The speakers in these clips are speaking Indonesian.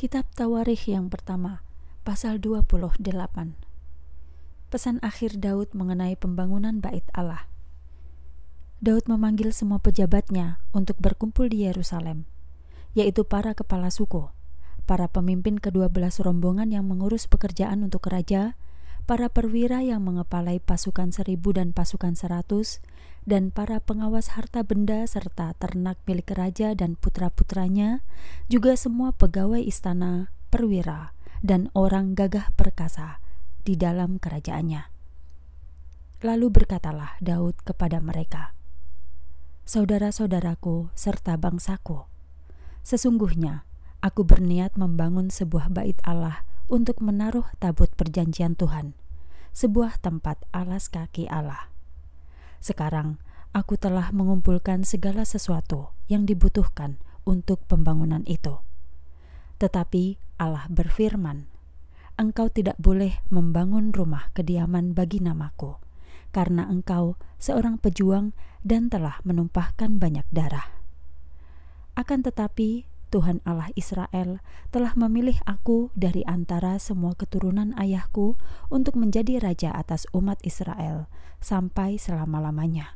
Kitab Tawarikh yang pertama, pasal 28. Pesan akhir Daud mengenai pembangunan Bait Allah. Daud memanggil semua pejabatnya untuk berkumpul di Yerusalem, yaitu para kepala suku, para pemimpin kedua belas rombongan yang mengurus pekerjaan untuk raja, para perwira yang mengepalai pasukan seribu dan pasukan seratus, dan para pengawas harta benda serta ternak milik raja dan putra-putranya, juga semua pegawai istana, perwira, dan orang gagah perkasa di dalam kerajaannya. Lalu berkatalah Daud kepada mereka, Saudara-saudaraku serta bangsaku, sesungguhnya aku berniat membangun sebuah bait Allah untuk menaruh tabut perjanjian Tuhan, sebuah tempat alas kaki Allah sekarang aku telah mengumpulkan segala sesuatu yang dibutuhkan untuk pembangunan itu. Tetapi Allah berfirman, "Engkau tidak boleh membangun rumah kediaman bagi namaku, karena engkau seorang pejuang dan telah menumpahkan banyak darah." Akan tetapi, Tuhan Allah Israel, telah memilih aku dari antara semua keturunan ayahku untuk menjadi raja atas umat Israel sampai selama-lamanya.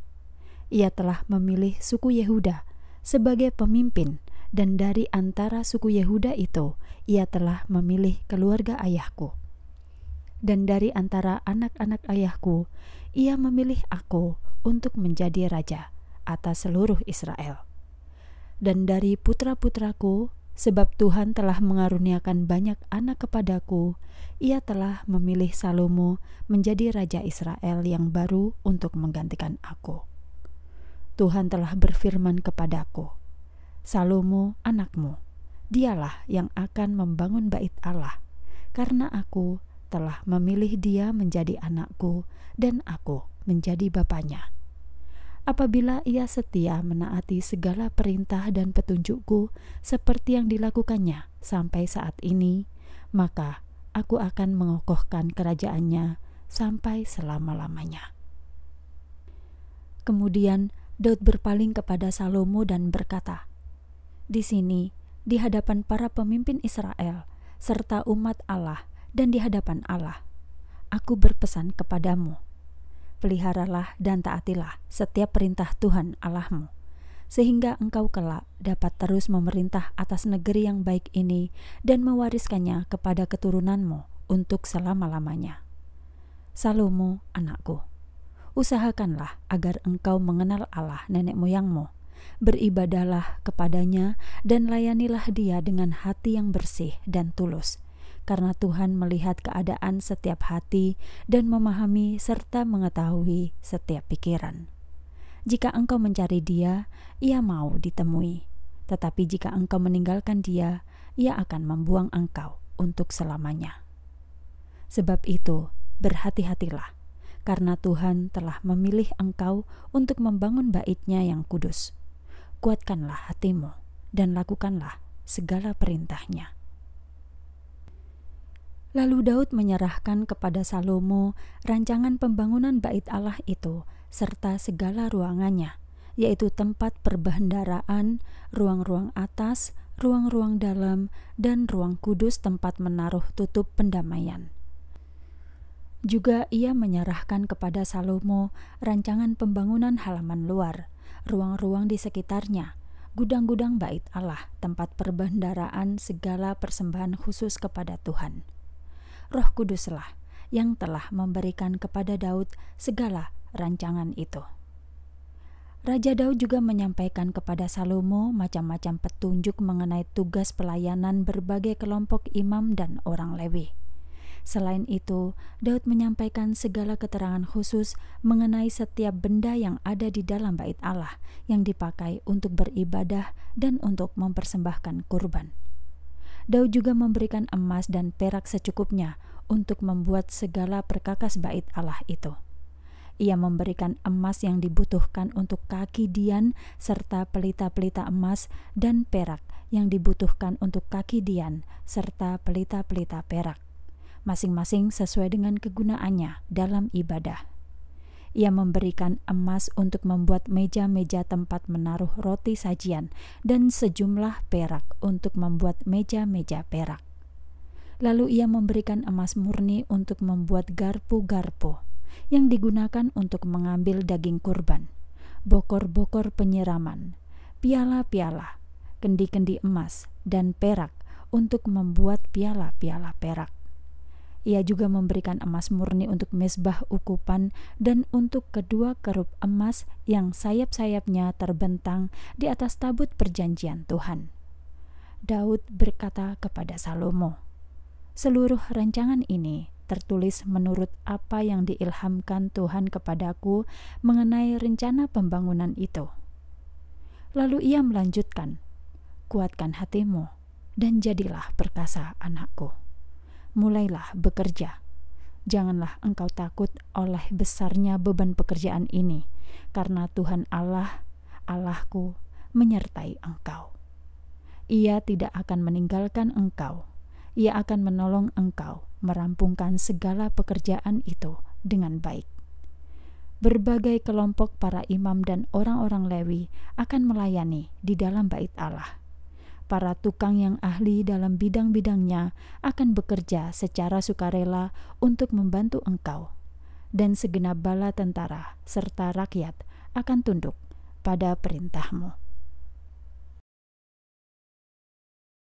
Ia telah memilih suku Yehuda sebagai pemimpin, dan dari antara suku Yehuda itu, ia telah memilih keluarga ayahku. Dan dari antara anak-anak ayahku, ia memilih aku untuk menjadi raja atas seluruh Israel dan dari putra-putraku, sebab Tuhan telah mengaruniakan banyak anak kepadaku, ia telah memilih Salomo menjadi raja Israel yang baru untuk menggantikan aku. Tuhan telah berfirman kepadaku, Salomo anakmu, dialah yang akan membangun bait Allah, karena aku telah memilih dia menjadi anakku dan aku menjadi bapaknya apabila ia setia menaati segala perintah dan petunjukku seperti yang dilakukannya sampai saat ini, maka aku akan mengokohkan kerajaannya sampai selama-lamanya. Kemudian Daud berpaling kepada Salomo dan berkata, Di sini, di hadapan para pemimpin Israel, serta umat Allah dan di hadapan Allah, aku berpesan kepadamu, peliharalah dan taatilah setiap perintah Tuhan Allahmu, sehingga engkau kelak dapat terus memerintah atas negeri yang baik ini dan mewariskannya kepada keturunanmu untuk selama-lamanya. Salomo, anakku, usahakanlah agar engkau mengenal Allah nenek moyangmu, beribadalah kepadanya dan layanilah dia dengan hati yang bersih dan tulus, karena Tuhan melihat keadaan setiap hati dan memahami serta mengetahui setiap pikiran. Jika engkau mencari Dia, Ia mau ditemui, tetapi jika engkau meninggalkan Dia, Ia akan membuang engkau untuk selamanya. Sebab itu, berhati-hatilah, karena Tuhan telah memilih engkau untuk membangun baitnya yang kudus. Kuatkanlah hatimu dan lakukanlah segala perintahnya. Lalu Daud menyerahkan kepada Salomo rancangan pembangunan bait Allah itu serta segala ruangannya, yaitu tempat perbendaharaan, ruang-ruang atas, ruang-ruang dalam, dan ruang kudus tempat menaruh tutup pendamaian. Juga ia menyerahkan kepada Salomo rancangan pembangunan halaman luar, ruang-ruang di sekitarnya, gudang-gudang bait Allah, tempat perbendaraan segala persembahan khusus kepada Tuhan. Roh Kuduslah yang telah memberikan kepada Daud segala rancangan itu. Raja Daud juga menyampaikan kepada Salomo macam-macam petunjuk mengenai tugas pelayanan berbagai kelompok imam dan orang Lewi. Selain itu, Daud menyampaikan segala keterangan khusus mengenai setiap benda yang ada di dalam bait Allah yang dipakai untuk beribadah dan untuk mempersembahkan kurban. Daud juga memberikan emas dan perak secukupnya untuk membuat segala perkakas bait Allah itu. Ia memberikan emas yang dibutuhkan untuk kaki Dian serta pelita-pelita emas dan perak yang dibutuhkan untuk kaki Dian serta pelita-pelita perak. Masing-masing sesuai dengan kegunaannya dalam ibadah. Ia memberikan emas untuk membuat meja-meja tempat menaruh roti sajian dan sejumlah perak untuk membuat meja-meja perak. Lalu ia memberikan emas murni untuk membuat garpu-garpu yang digunakan untuk mengambil daging kurban, bokor-bokor penyiraman, piala-piala, kendi-kendi emas, dan perak untuk membuat piala-piala perak ia juga memberikan emas murni untuk mesbah ukupan dan untuk kedua kerup emas yang sayap-sayapnya terbentang di atas tabut perjanjian Tuhan. Daud berkata kepada Salomo, "Seluruh rancangan ini tertulis menurut apa yang diilhamkan Tuhan kepadaku mengenai rencana pembangunan itu." Lalu ia melanjutkan, "Kuatkan hatimu dan jadilah perkasa, anakku." mulailah bekerja. Janganlah engkau takut oleh besarnya beban pekerjaan ini, karena Tuhan Allah, Allahku, menyertai engkau. Ia tidak akan meninggalkan engkau. Ia akan menolong engkau merampungkan segala pekerjaan itu dengan baik. Berbagai kelompok para imam dan orang-orang Lewi akan melayani di dalam bait Allah para tukang yang ahli dalam bidang-bidangnya akan bekerja secara sukarela untuk membantu engkau, dan segenap bala tentara serta rakyat akan tunduk pada perintahmu.